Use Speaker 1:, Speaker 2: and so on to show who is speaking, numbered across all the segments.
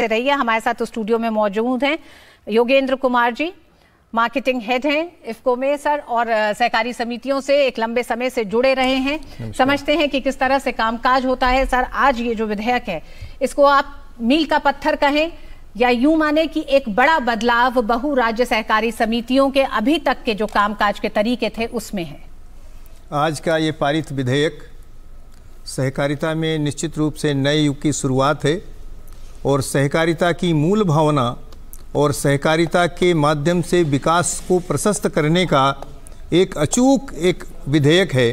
Speaker 1: से रहिए हमारे साथ तो स्टूडियो में मौजूद हैं योगेंद्र कुमार जी मार्केटिंग हेड हैं इफ्को में सर और सहकारी समितियों से एक लंबे समय से जुड़े रहे हैं समझते हैं कि किस तरह से कामकाज होता है सर आज ये जो विधेयक है इसको आप मील का पत्थर कहें या यूं माने कि एक बड़ा बदलाव बहु राज्य सहकारी समितियों के अभी तक के जो कामकाज के तरीके थे उसमें है
Speaker 2: आज का ये पारित विधेयक सहकारिता में निश्चित रूप से नए युग की शुरुआत है और सहकारिता की मूल भावना और सहकारिता के माध्यम से विकास को प्रशस्त करने का एक अचूक एक विधेयक है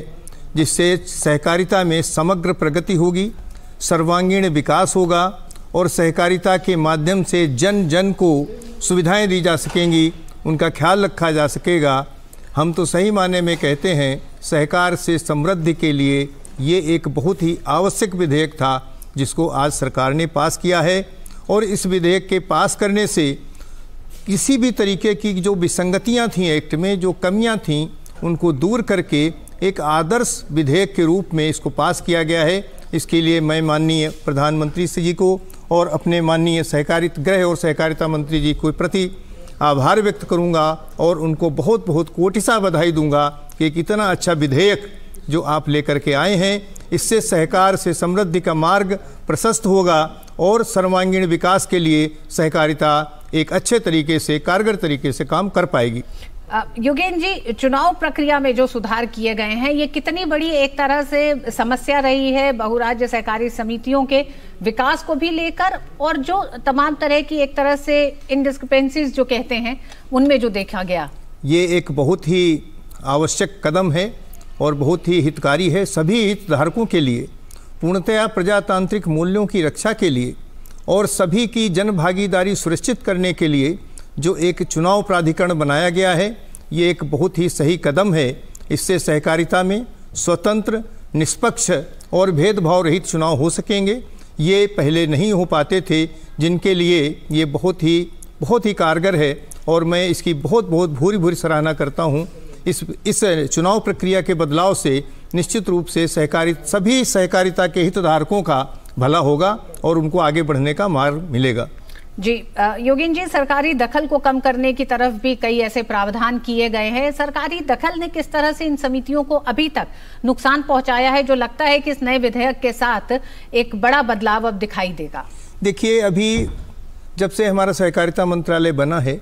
Speaker 2: जिससे सहकारिता में समग्र प्रगति होगी सर्वांगीण विकास होगा और सहकारिता के माध्यम से जन जन को सुविधाएं दी जा सकेंगी उनका ख्याल रखा जा सकेगा हम तो सही माने में कहते हैं सहकार से समृद्धि के लिए ये एक बहुत ही आवश्यक विधेयक था जिसको आज सरकार ने पास किया है और इस विधेयक के पास करने से किसी भी तरीके की जो विसंगतियां थीं एक्ट में जो कमियां थीं उनको दूर करके एक आदर्श विधेयक के रूप में इसको पास किया गया है इसके लिए मैं माननीय प्रधानमंत्री जी को और अपने माननीय सहकारित गृह और सहकारिता मंत्री जी को प्रति आभार व्यक्त करूंगा और उनको बहुत बहुत कोटिसा बधाई दूंगा कि कितना इतना अच्छा विधेयक जो आप लेकर के आए हैं इससे सहकार से समृद्धि का मार्ग प्रशस्त होगा और सर्वांगीण विकास के लिए सहकारिता एक अच्छे तरीके से कारगर तरीके से काम कर पाएगी
Speaker 1: योगेंद्र जी चुनाव प्रक्रिया में जो सुधार किए गए हैं ये कितनी बड़ी एक तरह से समस्या रही है बहुराज्य सहकारी समितियों के विकास को भी लेकर और जो तमाम तरह की एक तरह से इनडिस्क्रिपेंसीज जो कहते हैं उनमें जो देखा गया
Speaker 2: ये एक बहुत ही आवश्यक कदम है और बहुत ही हितकारी है सभी हितधारकों के लिए पूर्णतया प्रजातांत्रिक मूल्यों की रक्षा के लिए और सभी की जन भागीदारी सुनिश्चित करने के लिए जो एक चुनाव प्राधिकरण बनाया गया है ये एक बहुत ही सही कदम है इससे सहकारिता में स्वतंत्र निष्पक्ष और भेदभाव रहित चुनाव हो सकेंगे ये पहले नहीं हो पाते थे जिनके लिए ये बहुत ही बहुत ही कारगर है और मैं इसकी बहुत बहुत भूरी भूरी सराहना करता हूँ इस इस चुनाव प्रक्रिया के बदलाव से निश्चित रूप से सहकारी सभी सहकारिता के हितधारकों का भला होगा और उनको आगे बढ़ने का मार्ग मिलेगा
Speaker 1: जी योगिन जी सरकारी दखल को कम करने की तरफ भी कई ऐसे प्रावधान किए गए हैं सरकारी दखल ने किस तरह से इन समितियों को अभी तक नुकसान पहुंचाया है जो लगता है कि इस नए विधेयक के साथ एक बड़ा बदलाव अब दिखाई देगा
Speaker 2: देखिए अभी जब से हमारा सहकारिता मंत्रालय बना है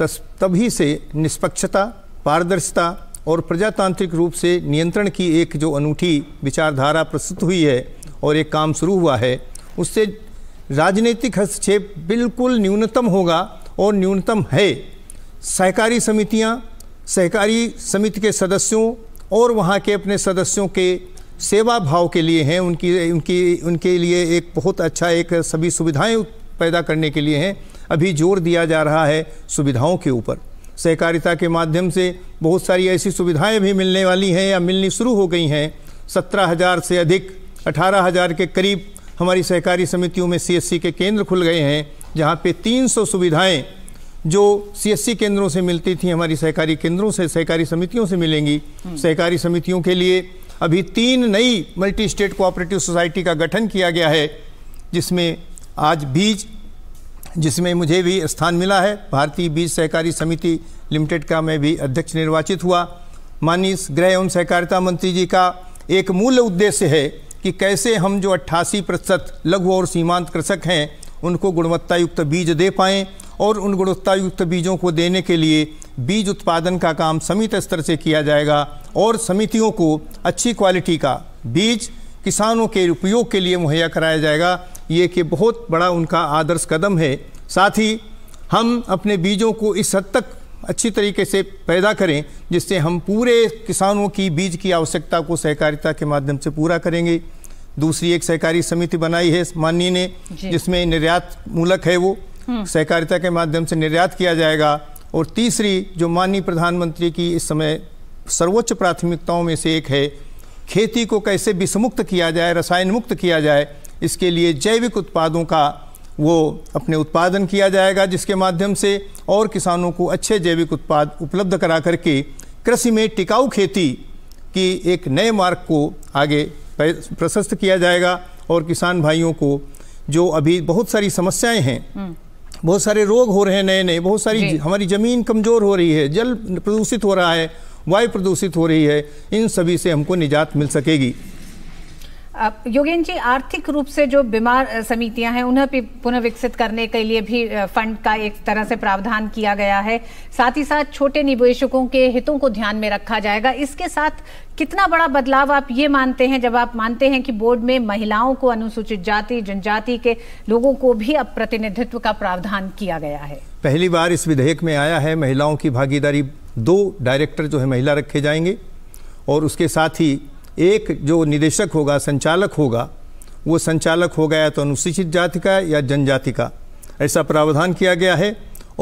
Speaker 2: तभी से निष्पक्षता पारदर्शिता और प्रजातांत्रिक रूप से नियंत्रण की एक जो अनूठी विचारधारा प्रस्तुत हुई है और एक काम शुरू हुआ है उससे राजनीतिक हस्तक्षेप बिल्कुल न्यूनतम होगा और न्यूनतम है सहकारी समितियां, सहकारी समिति के सदस्यों और वहां के अपने सदस्यों के सेवा भाव के लिए हैं उनकी उनकी उनके लिए एक बहुत अच्छा एक सभी सुविधाएं पैदा करने के लिए हैं अभी जोर दिया जा रहा है सुविधाओं के ऊपर सहकारिता के माध्यम से बहुत सारी ऐसी सुविधाएं भी मिलने वाली हैं या मिलनी शुरू हो गई हैं सत्रह हज़ार से अधिक अठारह हज़ार के करीब हमारी सहकारी समितियों में सीएससी के केंद्र खुल गए हैं जहाँ पे 300 सुविधाएं जो सीएससी केंद्रों से मिलती थी हमारी सहकारी केंद्रों से सहकारी समितियों से मिलेंगी हम्म। सहकारी समितियों के लिए अभी तीन नई मल्टी स्टेट कोऑपरेटिव सोसाइटी का गठन किया गया है जिसमें आज बीज जिसमें मुझे भी स्थान मिला है भारतीय बीज सहकारी समिति लिमिटेड का मैं भी अध्यक्ष निर्वाचित हुआ माननीय गृह एवं सहकारिता मंत्री जी का एक मूल उद्देश्य है कि कैसे हम जो अट्ठासी प्रतिशत लघु और सीमांत कृषक हैं उनको गुणवत्तायुक्त बीज दे पाएँ और उन गुणवत्तायुक्त बीजों को देने के लिए बीज उत्पादन का काम समिति स्तर से किया जाएगा और समितियों को अच्छी क्वालिटी का बीज किसानों के उपयोग के लिए मुहैया कराया जाएगा ये कि बहुत बड़ा उनका आदर्श कदम है साथ ही हम अपने बीजों को इस हद तक अच्छी तरीके से पैदा करें जिससे हम पूरे किसानों की बीज की आवश्यकता को सहकारिता के माध्यम से पूरा करेंगे दूसरी एक सहकारी समिति बनाई है माननीय ने जिसमें निर्यात मूलक है वो हम्म। सहकारिता के माध्यम से निर्यात किया जाएगा और तीसरी जो माननीय प्रधानमंत्री की इस समय सर्वोच्च प्राथमिकताओं में से एक है खेती को कैसे विषमुक्त किया जाए रसायन मुक्त किया जाए इसके लिए जैविक उत्पादों का वो अपने उत्पादन किया जाएगा जिसके माध्यम से और किसानों को अच्छे जैविक उत्पाद उपलब्ध करा करके कृषि में टिकाऊ खेती की एक नए मार्ग को आगे प्रशस्त किया जाएगा और किसान भाइयों को जो अभी बहुत सारी समस्याएं हैं हम्म। बहुत सारे रोग हो रहे हैं नए नए बहुत सारी हमारी ज़मीन कमज़ोर हो रही है जल प्रदूषित हो रहा है वायु प्रदूषित हो रही है इन सभी से हमको निजात मिल सकेगी
Speaker 1: योगेंद्र जी आर्थिक रूप से जो बीमार समितियां हैं उन्हें भी पुनर्विकसित करने के लिए भी फंड का एक तरह से प्रावधान किया गया है साथ ही साथ छोटे निवेशकों के हितों को ध्यान में रखा जाएगा इसके साथ कितना बड़ा बदलाव आप ये मानते हैं जब आप मानते हैं कि बोर्ड में महिलाओं को अनुसूचित जाति जनजाति के लोगों को भी अब प्रतिनिधित्व का प्रावधान किया गया है
Speaker 2: पहली बार इस विधेयक में आया है महिलाओं की भागीदारी दो डायरेक्टर जो है महिला रखे जाएंगे और उसके साथ ही एक जो निदेशक होगा संचालक होगा वो संचालक होगा या तो अनुसूचित जाति का या जनजाति का ऐसा प्रावधान किया गया है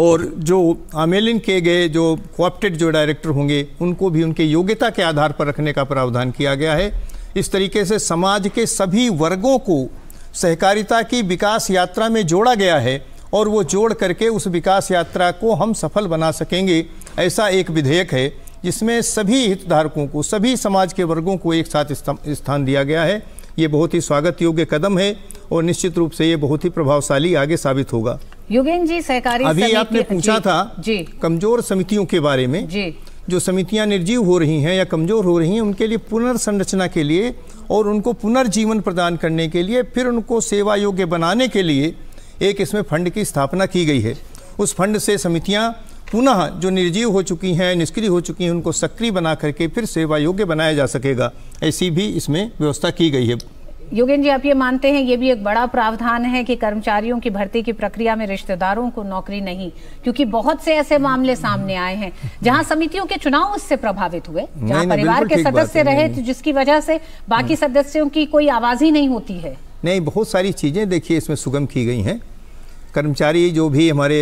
Speaker 2: और जो आमेलिन किए गए जो कोऑप्टेड जो डायरेक्टर होंगे उनको भी उनके योग्यता के आधार पर रखने का प्रावधान किया गया है इस तरीके से समाज के सभी वर्गों को सहकारिता की विकास यात्रा में जोड़ा गया है और वो जोड़ करके उस विकास यात्रा को हम सफल बना सकेंगे ऐसा एक विधेयक है जिसमें सभी हितधारकों को सभी समाज के वर्गों को एक साथ स्थान दिया गया है ये बहुत ही स्वागत योग्य कदम है और निश्चित रूप से ये बहुत ही प्रभावशाली आगे साबित होगा
Speaker 1: योगेंद्र जी सहकारी अभी आपने पूछा था जी
Speaker 2: कमजोर समितियों के बारे में जी जो समितियां निर्जीव हो रही हैं या कमज़ोर हो रही हैं उनके लिए पुनर्संरचना के लिए और उनको पुनर्जीवन प्रदान करने के लिए फिर उनको सेवा योग्य बनाने के लिए एक इसमें फंड की स्थापना की गई है उस फंड से समितियां पुनः जो निर्जीव हो चुकी हैं निष्क्रिय हो चुकी हैं उनको सक्रिय बना करके फिर सेवा योग्य बनाया जा सकेगा ऐसी भी इसमें व्यवस्था की गई है
Speaker 1: योगेंद्र जी आप ये मानते हैं ये भी एक बड़ा प्रावधान है कि कर्मचारियों की भर्ती की प्रक्रिया में रिश्तेदारों को नौकरी नहीं क्योंकि बहुत से ऐसे मामले सामने आए हैं जहां समितियों के चुनाव उससे प्रभावित हुए जहां परिवार के सदस्य रहे तो जिसकी वजह से बाकी हम्म। सदस्यों की कोई आवाज ही नहीं होती है
Speaker 2: नहीं बहुत सारी चीजें देखिए इसमें सुगम की गई है कर्मचारी जो भी हमारे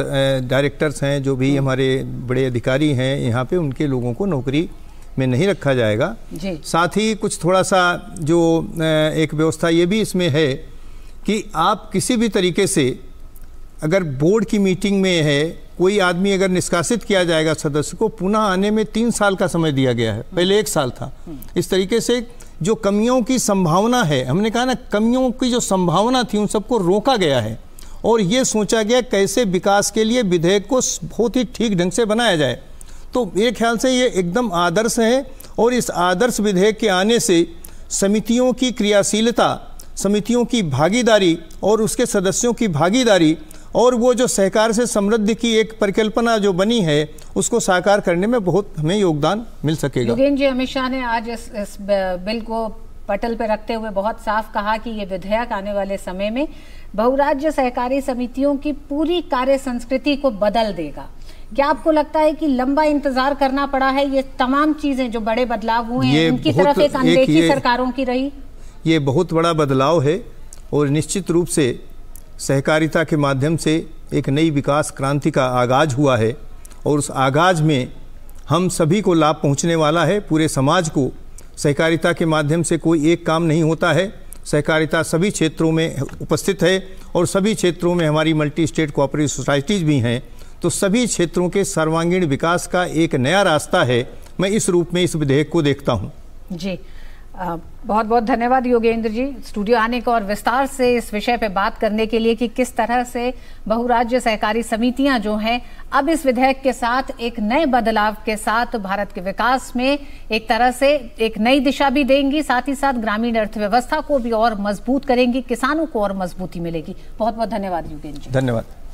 Speaker 2: डायरेक्टर्स हैं जो भी हम्म। हमारे बड़े अधिकारी हैं यहाँ पे उनके लोगों को नौकरी में नहीं रखा जाएगा साथ ही कुछ थोड़ा सा जो एक व्यवस्था ये भी इसमें है कि आप किसी भी तरीके से अगर बोर्ड की मीटिंग में है कोई आदमी अगर निष्कासित किया जाएगा सदस्य को पुनः आने में तीन साल का समय दिया गया है पहले एक साल था हम्म। इस तरीके से जो कमियों की संभावना है हमने कहा ना कमियों की जो संभावना थी उन सबको रोका गया है और ये सोचा गया कैसे विकास के लिए विधेयक को बहुत ही ठीक ढंग से बनाया जाए तो मेरे ख्याल से ये एकदम आदर्श है और इस आदर्श विधेयक के आने से समितियों की क्रियाशीलता समितियों की भागीदारी और उसके सदस्यों की भागीदारी और वो जो सहकार से समृद्धि की एक परिकल्पना जो बनी है उसको साकार करने में बहुत हमें योगदान मिल सकेगा
Speaker 1: योगेंद्र जी अमित शाह ने आज इस, इस बिल को पटल पर रखते हुए बहुत साफ कहा कि ये विधेयक आने वाले समय में बहुराज्य सहकारी समितियों की पूरी कार्य संस्कृति को बदल देगा क्या आपको लगता है कि लंबा इंतजार करना पड़ा है ये तमाम चीजें जो बड़े बदलाव हुए हैं उनकी तरफ एक अनदेखी सरकारों की रही
Speaker 2: ये बहुत बड़ा बदलाव है और निश्चित रूप से सहकारिता के माध्यम से एक नई विकास क्रांति का आगाज हुआ है और उस आगाज में हम सभी को लाभ पहुंचने वाला है पूरे समाज को सहकारिता के माध्यम से कोई एक काम नहीं होता है सहकारिता सभी क्षेत्रों में उपस्थित है और सभी क्षेत्रों में हमारी मल्टी स्टेट कोऑपरेटिव सोसाइटीज़ भी हैं तो सभी क्षेत्रों के सर्वांगीण विकास का एक नया रास्ता है मैं इस रूप में इस विधेयक को देखता हूँ
Speaker 1: जी बहुत बहुत धन्यवाद योगेंद्र जी स्टूडियो आने को और विस्तार से इस विषय पर बात करने के लिए कि किस तरह से बहुराज्य सहकारी समितियां जो हैं अब इस विधेयक के साथ एक नए बदलाव के साथ भारत के विकास में एक तरह से एक नई दिशा भी देंगी साथ ही साथ ग्रामीण अर्थव्यवस्था को भी और मजबूत करेंगी किसानों को और मजबूती मिलेगी बहुत बहुत धन्यवाद योगेंद्र जी
Speaker 2: धन्यवाद